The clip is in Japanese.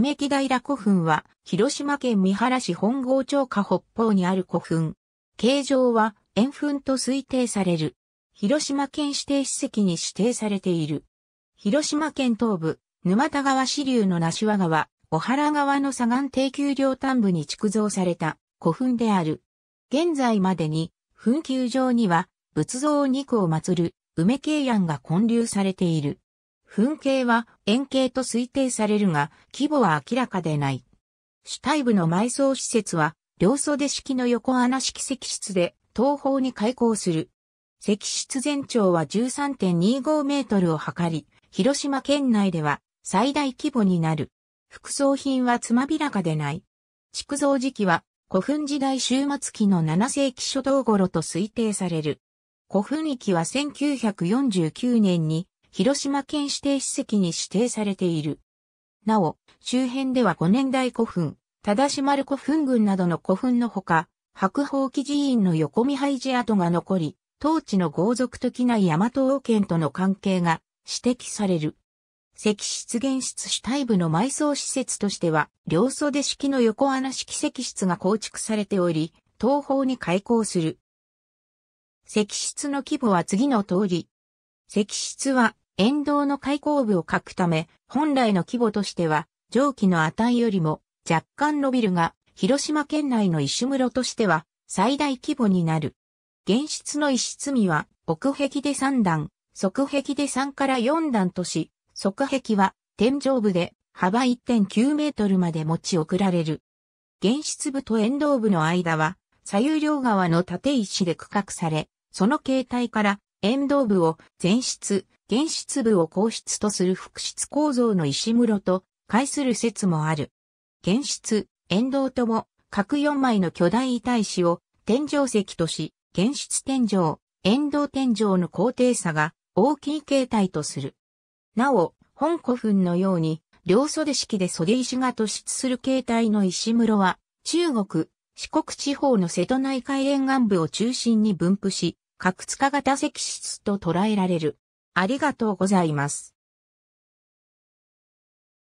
梅木平古墳は、広島県三原市本郷町下北方にある古墳。形状は、円墳と推定される。広島県指定史跡に指定されている。広島県東部、沼田川支流の梨和川、小原川の左岸低丘両端部に築造された古墳である。現在までに、墳丘上には、仏像2個を祀る、梅慶庵が建立されている。噴景は円形と推定されるが、規模は明らかでない。主体部の埋葬施設は、両袖式の横穴式石室で、東方に開港する。石室全長は13.25メートルを測り、広島県内では最大規模になる。副葬品はつまびらかでない。築造時期は古墳時代終末期の7世紀初頭頃と推定される。古墳域は1949年に広島県指定史跡に指定されている。なお、周辺では五年代古墳、忠し、丸古墳群などの古墳のほか、白宝記寺院の横見廃寺跡が残り、当地の豪族的な大和王権との関係が指摘される。石室現室主体部の埋葬施設としては、両袖式の横穴式石室が構築されており、東方に開港する。石室の規模は次の通り。石室は沿道の開口部を書くため、本来の規模としては、上記の値よりも若干伸びるが、広島県内の石室としては最大規模になる。現室の石積みは、奥壁で3段、側壁で3から4段とし、側壁は天井部で幅1.9メートルまで持ち送られる。現室部と沿道部の間は、左右両側の縦石で区画され、その形態から沿道部を前室、原室部を後室とする複室構造の石室と解する説もある。原室、沿道とも各4枚の巨大遺体紙を天井石とし、原室天井、沿道天井の高低差が大きい形態とする。なお、本古墳のように、両袖式で袖石が突出する形態の石室は、中国、四国地方の瀬戸内海沿岸部を中心に分布し、角塚型石質と捉えられる。ありがとうございます。